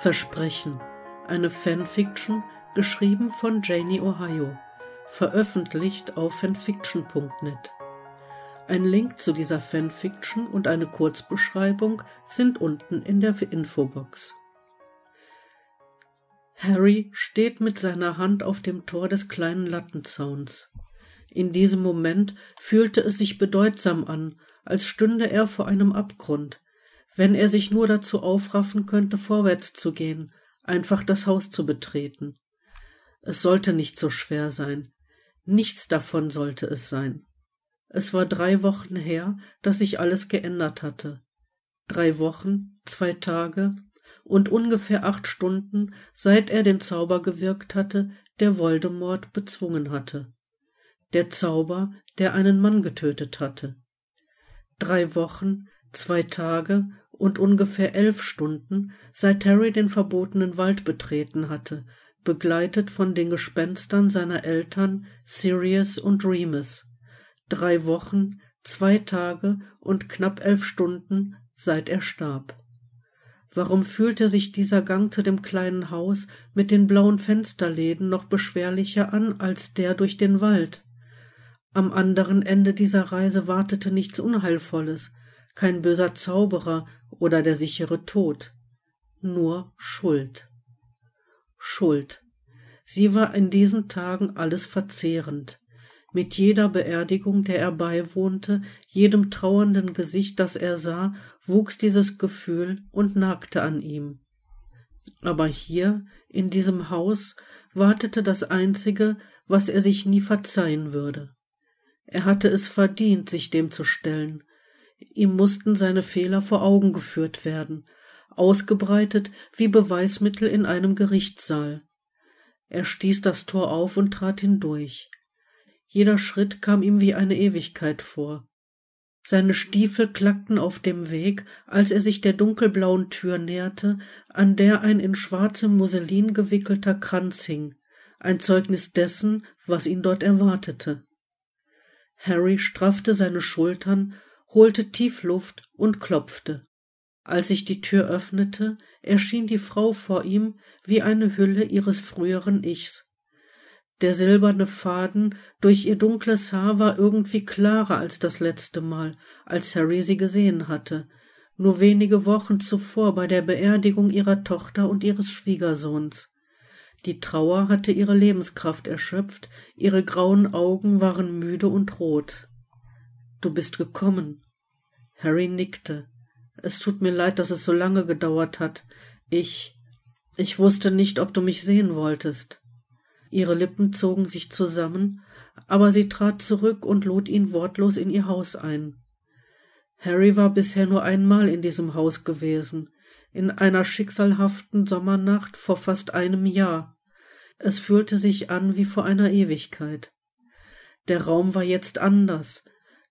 Versprechen, eine Fanfiction, geschrieben von Janie Ohio, veröffentlicht auf fanfiction.net. Ein Link zu dieser Fanfiction und eine Kurzbeschreibung sind unten in der Infobox. Harry steht mit seiner Hand auf dem Tor des kleinen Lattenzauns. In diesem Moment fühlte es sich bedeutsam an, als stünde er vor einem Abgrund, wenn er sich nur dazu aufraffen könnte, vorwärts zu gehen, einfach das Haus zu betreten. Es sollte nicht so schwer sein. Nichts davon sollte es sein. Es war drei Wochen her, dass sich alles geändert hatte. Drei Wochen, zwei Tage und ungefähr acht Stunden, seit er den Zauber gewirkt hatte, der Voldemort bezwungen hatte. Der Zauber, der einen Mann getötet hatte. Drei Wochen, zwei Tage und ungefähr elf Stunden, seit Terry den verbotenen Wald betreten hatte, begleitet von den Gespenstern seiner Eltern Sirius und Remus. Drei Wochen, zwei Tage und knapp elf Stunden, seit er starb. Warum fühlte sich dieser Gang zu dem kleinen Haus mit den blauen Fensterläden noch beschwerlicher an als der durch den Wald? Am anderen Ende dieser Reise wartete nichts Unheilvolles, kein böser Zauberer oder der sichere Tod, nur Schuld. Schuld. Sie war in diesen Tagen alles verzehrend. Mit jeder Beerdigung, der er beiwohnte, jedem trauernden Gesicht, das er sah, wuchs dieses Gefühl und nagte an ihm. Aber hier, in diesem Haus, wartete das Einzige, was er sich nie verzeihen würde. Er hatte es verdient, sich dem zu stellen, Ihm mussten seine Fehler vor Augen geführt werden, ausgebreitet wie Beweismittel in einem Gerichtssaal. Er stieß das Tor auf und trat hindurch. Jeder Schritt kam ihm wie eine Ewigkeit vor. Seine Stiefel klackten auf dem Weg, als er sich der dunkelblauen Tür näherte, an der ein in schwarzem Musselin gewickelter Kranz hing, ein Zeugnis dessen, was ihn dort erwartete. Harry straffte seine Schultern holte tief Luft und klopfte. Als sich die Tür öffnete, erschien die Frau vor ihm wie eine Hülle ihres früheren Ichs. Der silberne Faden durch ihr dunkles Haar war irgendwie klarer als das letzte Mal, als Harry sie gesehen hatte, nur wenige Wochen zuvor bei der Beerdigung ihrer Tochter und ihres Schwiegersohns. Die Trauer hatte ihre Lebenskraft erschöpft, ihre grauen Augen waren müde und rot. Du bist gekommen. Harry nickte. Es tut mir leid, dass es so lange gedauert hat. Ich. Ich wusste nicht, ob du mich sehen wolltest. Ihre Lippen zogen sich zusammen, aber sie trat zurück und lud ihn wortlos in ihr Haus ein. Harry war bisher nur einmal in diesem Haus gewesen, in einer schicksalhaften Sommernacht vor fast einem Jahr. Es fühlte sich an wie vor einer Ewigkeit. Der Raum war jetzt anders,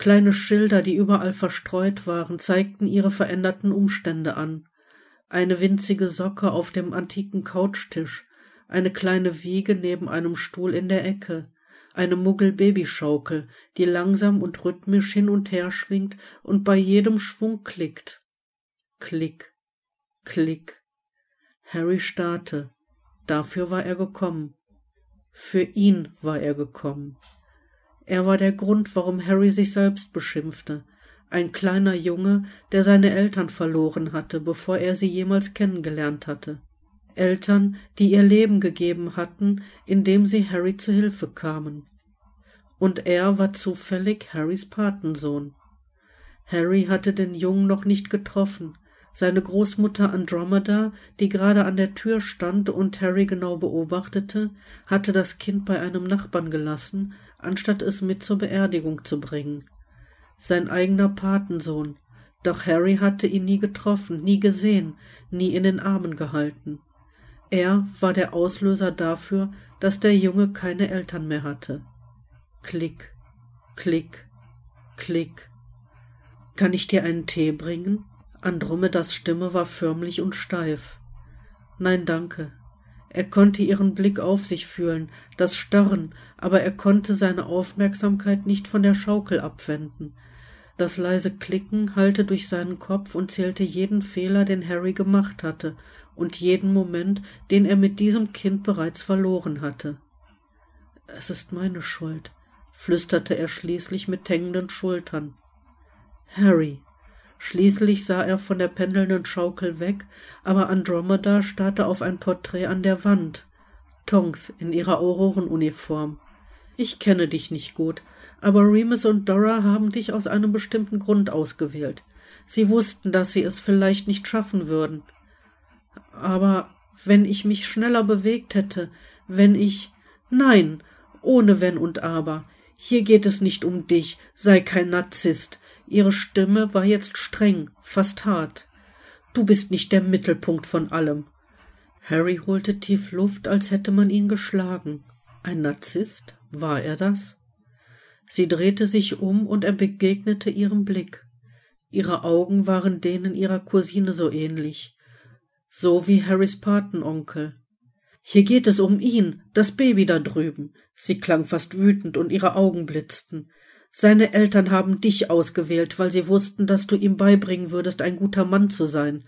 Kleine Schilder, die überall verstreut waren, zeigten ihre veränderten Umstände an. Eine winzige Socke auf dem antiken Couchtisch, eine kleine Wiege neben einem Stuhl in der Ecke, eine Muggel-Babyschaukel, die langsam und rhythmisch hin und her schwingt und bei jedem Schwung klickt. Klick, klick. Harry starrte. Dafür war er gekommen. Für ihn war er gekommen. Er war der Grund, warum Harry sich selbst beschimpfte. Ein kleiner Junge, der seine Eltern verloren hatte, bevor er sie jemals kennengelernt hatte. Eltern, die ihr Leben gegeben hatten, indem sie Harry zu Hilfe kamen. Und er war zufällig Harrys Patensohn. Harry hatte den Jungen noch nicht getroffen, seine Großmutter Andromeda, die gerade an der Tür stand und Harry genau beobachtete, hatte das Kind bei einem Nachbarn gelassen, anstatt es mit zur Beerdigung zu bringen. Sein eigener Patensohn, doch Harry hatte ihn nie getroffen, nie gesehen, nie in den Armen gehalten. Er war der Auslöser dafür, dass der Junge keine Eltern mehr hatte. Klick, klick, klick. Kann ich dir einen Tee bringen? Andromedas Stimme war förmlich und steif. Nein, danke. Er konnte ihren Blick auf sich fühlen, das Starren, aber er konnte seine Aufmerksamkeit nicht von der Schaukel abwenden. Das leise Klicken hallte durch seinen Kopf und zählte jeden Fehler, den Harry gemacht hatte, und jeden Moment, den er mit diesem Kind bereits verloren hatte. Es ist meine Schuld, flüsterte er schließlich mit hängenden Schultern. Harry, Schließlich sah er von der pendelnden Schaukel weg, aber Andromeda starrte auf ein Porträt an der Wand. Tonks in ihrer Aurorenuniform. Ich kenne dich nicht gut, aber Remus und Dora haben dich aus einem bestimmten Grund ausgewählt. Sie wussten, dass sie es vielleicht nicht schaffen würden. Aber wenn ich mich schneller bewegt hätte, wenn ich. Nein, ohne Wenn und Aber. Hier geht es nicht um dich, sei kein Narzisst. Ihre Stimme war jetzt streng, fast hart. Du bist nicht der Mittelpunkt von allem. Harry holte tief Luft, als hätte man ihn geschlagen. Ein Narzisst? War er das? Sie drehte sich um und er begegnete ihrem Blick. Ihre Augen waren denen ihrer Cousine so ähnlich, so wie Harrys Patenonkel. Hier geht es um ihn, das Baby da drüben. Sie klang fast wütend und ihre Augen blitzten. Seine Eltern haben dich ausgewählt, weil sie wussten, dass du ihm beibringen würdest, ein guter Mann zu sein.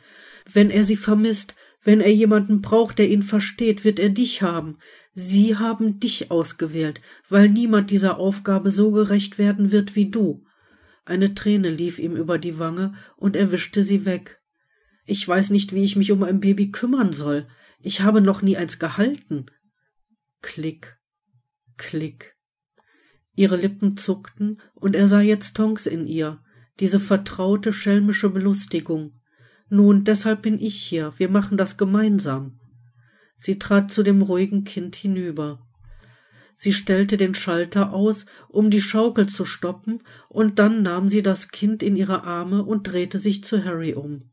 Wenn er sie vermisst, wenn er jemanden braucht, der ihn versteht, wird er dich haben. Sie haben dich ausgewählt, weil niemand dieser Aufgabe so gerecht werden wird wie du. Eine Träne lief ihm über die Wange und er wischte sie weg. Ich weiß nicht, wie ich mich um ein Baby kümmern soll. Ich habe noch nie eins gehalten. Klick, klick. Ihre Lippen zuckten, und er sah jetzt Tonks in ihr, diese vertraute schelmische Belustigung. Nun, deshalb bin ich hier, wir machen das gemeinsam. Sie trat zu dem ruhigen Kind hinüber. Sie stellte den Schalter aus, um die Schaukel zu stoppen, und dann nahm sie das Kind in ihre Arme und drehte sich zu Harry um.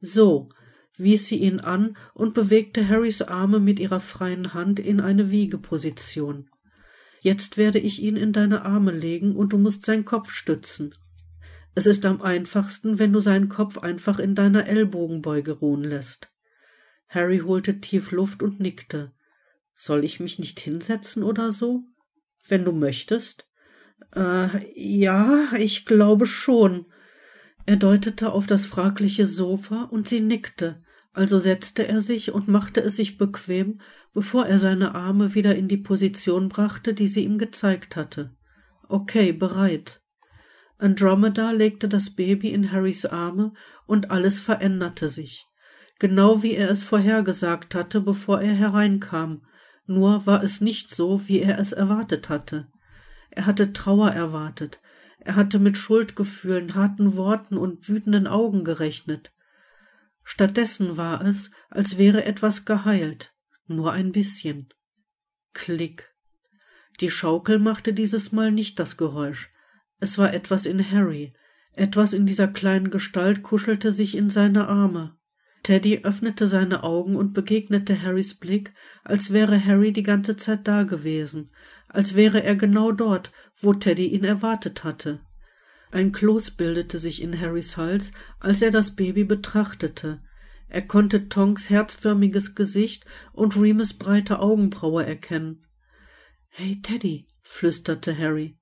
So, wies sie ihn an und bewegte Harrys Arme mit ihrer freien Hand in eine Wiegeposition. Jetzt werde ich ihn in deine Arme legen und du musst seinen Kopf stützen. Es ist am einfachsten, wenn du seinen Kopf einfach in deiner Ellbogenbeuge ruhen lässt. Harry holte tief Luft und nickte. Soll ich mich nicht hinsetzen oder so? Wenn du möchtest. Äh, ja, ich glaube schon. Er deutete auf das fragliche Sofa und sie nickte also setzte er sich und machte es sich bequem, bevor er seine Arme wieder in die Position brachte, die sie ihm gezeigt hatte. Okay, bereit. Andromeda legte das Baby in Harrys Arme und alles veränderte sich. Genau wie er es vorhergesagt hatte, bevor er hereinkam, nur war es nicht so, wie er es erwartet hatte. Er hatte Trauer erwartet, er hatte mit Schuldgefühlen, harten Worten und wütenden Augen gerechnet. Stattdessen war es, als wäre etwas geheilt, nur ein bisschen. Klick. Die Schaukel machte dieses Mal nicht das Geräusch. Es war etwas in Harry. Etwas in dieser kleinen Gestalt kuschelte sich in seine Arme. Teddy öffnete seine Augen und begegnete Harrys Blick, als wäre Harry die ganze Zeit da gewesen, als wäre er genau dort, wo Teddy ihn erwartet hatte. Ein Kloß bildete sich in Harrys Hals, als er das Baby betrachtete. Er konnte Tongs herzförmiges Gesicht und Remus breite Augenbraue erkennen. Hey Teddy, flüsterte Harry.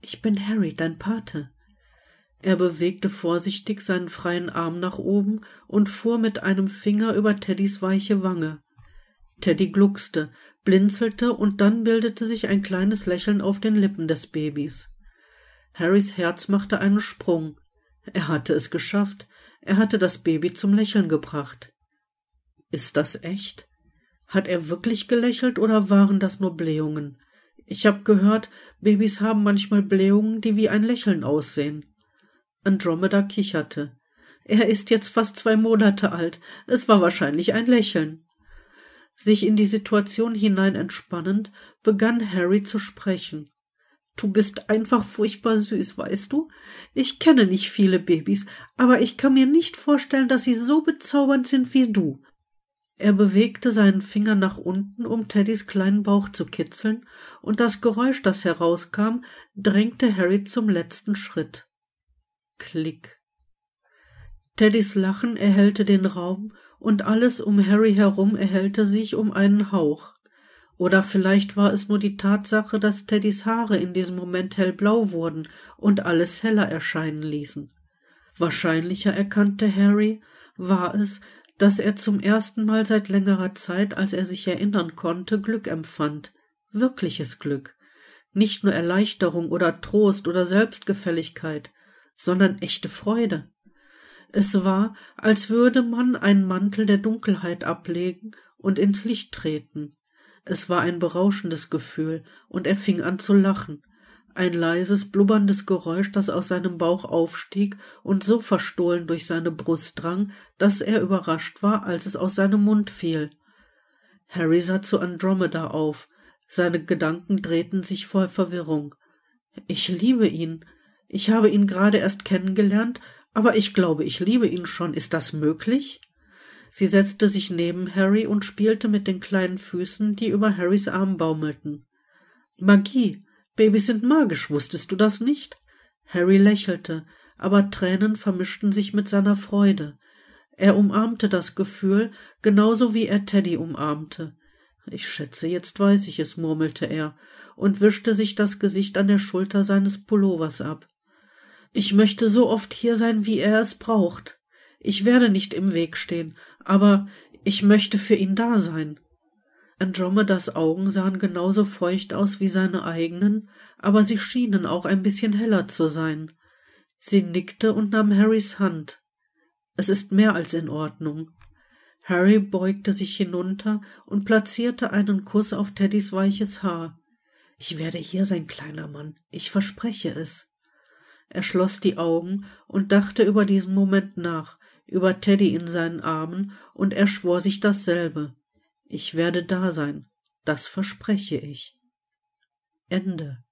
Ich bin Harry, dein Pate. Er bewegte vorsichtig seinen freien Arm nach oben und fuhr mit einem Finger über Teddys weiche Wange. Teddy gluckste, blinzelte und dann bildete sich ein kleines Lächeln auf den Lippen des Babys. Harrys Herz machte einen Sprung. Er hatte es geschafft. Er hatte das Baby zum Lächeln gebracht. Ist das echt? Hat er wirklich gelächelt oder waren das nur Blähungen? Ich habe gehört, Babys haben manchmal Blähungen, die wie ein Lächeln aussehen. Andromeda kicherte. Er ist jetzt fast zwei Monate alt. Es war wahrscheinlich ein Lächeln. Sich in die Situation hinein entspannend, begann Harry zu sprechen. Du bist einfach furchtbar süß, weißt du? Ich kenne nicht viele Babys, aber ich kann mir nicht vorstellen, dass sie so bezaubernd sind wie du. Er bewegte seinen Finger nach unten, um Teddys kleinen Bauch zu kitzeln, und das Geräusch, das herauskam, drängte Harry zum letzten Schritt. Klick. Teddys Lachen erhellte den Raum, und alles um Harry herum erhellte sich um einen Hauch. Oder vielleicht war es nur die Tatsache, dass Teddys Haare in diesem Moment hellblau wurden und alles heller erscheinen ließen. Wahrscheinlicher erkannte Harry war es, dass er zum ersten Mal seit längerer Zeit, als er sich erinnern konnte, Glück empfand, wirkliches Glück, nicht nur Erleichterung oder Trost oder Selbstgefälligkeit, sondern echte Freude. Es war, als würde man einen Mantel der Dunkelheit ablegen und ins Licht treten. Es war ein berauschendes Gefühl, und er fing an zu lachen. Ein leises, blubberndes Geräusch, das aus seinem Bauch aufstieg und so verstohlen durch seine Brust drang, dass er überrascht war, als es aus seinem Mund fiel. Harry sah zu Andromeda auf. Seine Gedanken drehten sich voll Verwirrung. Ich liebe ihn. Ich habe ihn gerade erst kennengelernt, aber ich glaube, ich liebe ihn schon. Ist das möglich? Sie setzte sich neben Harry und spielte mit den kleinen Füßen, die über Harrys Arm baumelten. Magie. Babys sind magisch, wusstest du das nicht? Harry lächelte, aber Tränen vermischten sich mit seiner Freude. Er umarmte das Gefühl, genauso wie er Teddy umarmte. Ich schätze, jetzt weiß ich es, murmelte er und wischte sich das Gesicht an der Schulter seines Pullovers ab. Ich möchte so oft hier sein, wie er es braucht. Ich werde nicht im Weg stehen, aber ich möchte für ihn da sein. Andromedas Augen sahen genauso feucht aus wie seine eigenen, aber sie schienen auch ein bisschen heller zu sein. Sie nickte und nahm Harrys Hand. Es ist mehr als in Ordnung. Harry beugte sich hinunter und platzierte einen Kuss auf Teddys weiches Haar. Ich werde hier sein, kleiner Mann, ich verspreche es. Er schloss die Augen und dachte über diesen Moment nach, über Teddy in seinen Armen und er schwor sich dasselbe. Ich werde da sein, das verspreche ich. Ende.